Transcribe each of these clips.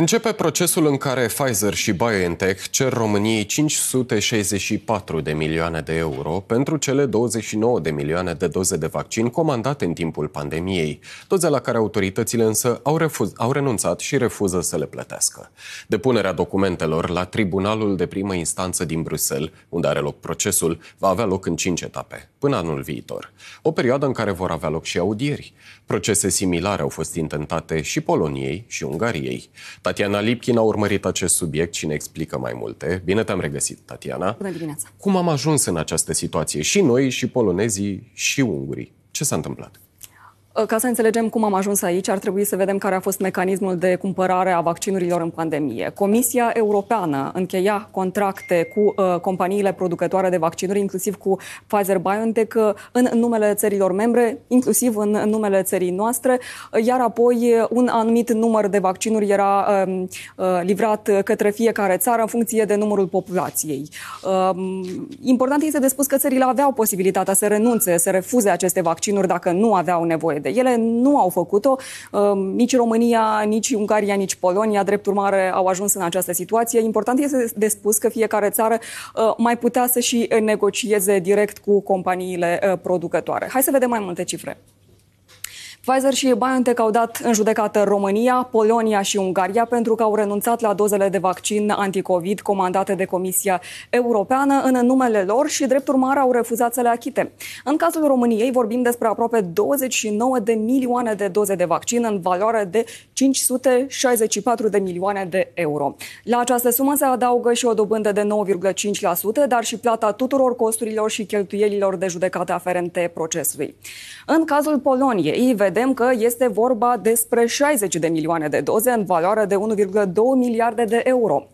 Începe procesul în care Pfizer și BioNTech cer României 564 de milioane de euro pentru cele 29 de milioane de doze de vaccin comandate în timpul pandemiei, doze la care autoritățile însă au, refuz, au renunțat și refuză să le plătească. Depunerea documentelor la Tribunalul de Primă Instanță din Bruxelles, unde are loc procesul, va avea loc în 5 etape, până anul viitor, o perioadă în care vor avea loc și audieri. Procese similare au fost intentate și Poloniei și Ungariei. Tatiana Lipkin a urmărit acest subiect și ne explică mai multe. Bine te-am regăsit, Tatiana. Bună dimineața. Cum am ajuns în această situație și noi, și polonezii, și ungurii? Ce s-a întâmplat? Ă, ca să înțelegem cum am ajuns aici, ar trebui să vedem care a fost mecanismul de cumpărare a vaccinurilor în pandemie. Comisia Europeană încheia contracte cu uh, companiile producătoare de vaccinuri, inclusiv cu Pfizer-BioNTech, în numele țărilor membre, inclusiv în numele țării noastre, iar apoi un anumit număr de vaccinuri era uh, livrat către fiecare țară în funcție de numărul populației. Uh, important este de spus că țările aveau posibilitatea să renunțe, să refuze aceste vaccinuri dacă nu aveau nevoie de Unite. Ele nu au făcut-o, ehm, nici România, nici Ungaria, nici Polonia, drept urmare, au ajuns în această situație. Important este de spus că fiecare țară ehm, mai putea să și negocieze direct cu companiile ehm, producătoare. Hai să vedem mai multe cifre. Pfizer și BioNTech au dat în judecată România, Polonia și Ungaria pentru că au renunțat la dozele de vaccin anticovid comandate de Comisia Europeană în numele lor și, drept urmare, au refuzat să le achite. În cazul României vorbim despre aproape 29 de milioane de doze de vaccin în valoare de 564 de milioane de euro. La această sumă se adaugă și o dobândă de 9,5%, dar și plata tuturor costurilor și cheltuielilor de judecată aferente procesului. În cazul Poloniei, vedem vedem că este vorba despre 60 de milioane de doze în valoare de 1,2 miliarde de euro.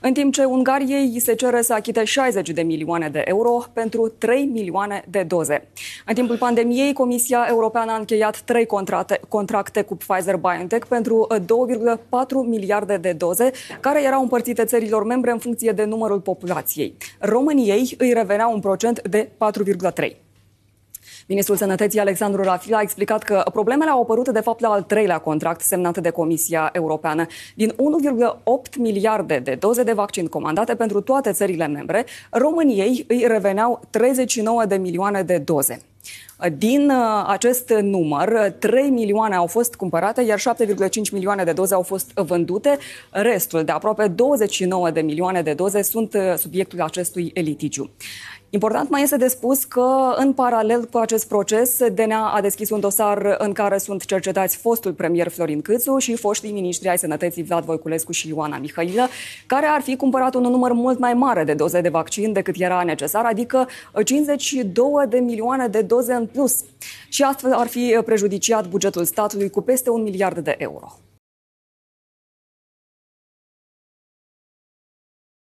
În timp ce Ungariei îi se cere să achite 60 de milioane de euro pentru 3 milioane de doze. În timpul pandemiei, Comisia Europeană a încheiat 3 contracte, contracte cu Pfizer-BioNTech pentru 2,4 miliarde de doze, care erau împărțite țărilor membre în funcție de numărul populației. României îi revenea un procent de 4,3. Ministrul Sănătății Alexandru Rafil a explicat că problemele au apărut de fapt la al treilea contract semnat de Comisia Europeană. Din 1,8 miliarde de doze de vaccin comandate pentru toate țările membre, României îi reveneau 39 de milioane de doze. Din uh, acest număr, 3 milioane au fost cumpărate, iar 7,5 milioane de doze au fost vândute. Restul de aproape 29 de milioane de doze sunt uh, subiectul acestui litigiu. Important mai este de spus că, în paralel cu acest proces, DNA a deschis un dosar în care sunt cercetați fostul premier Florin Câțu și foștii miniștri ai sănătății Vlad Voiculescu și Ioana Mihailă, care ar fi cumpărat un număr mult mai mare de doze de vaccin decât era necesar, adică 52 de milioane de doze în plus. Și astfel ar fi prejudiciat bugetul statului cu peste un miliard de euro.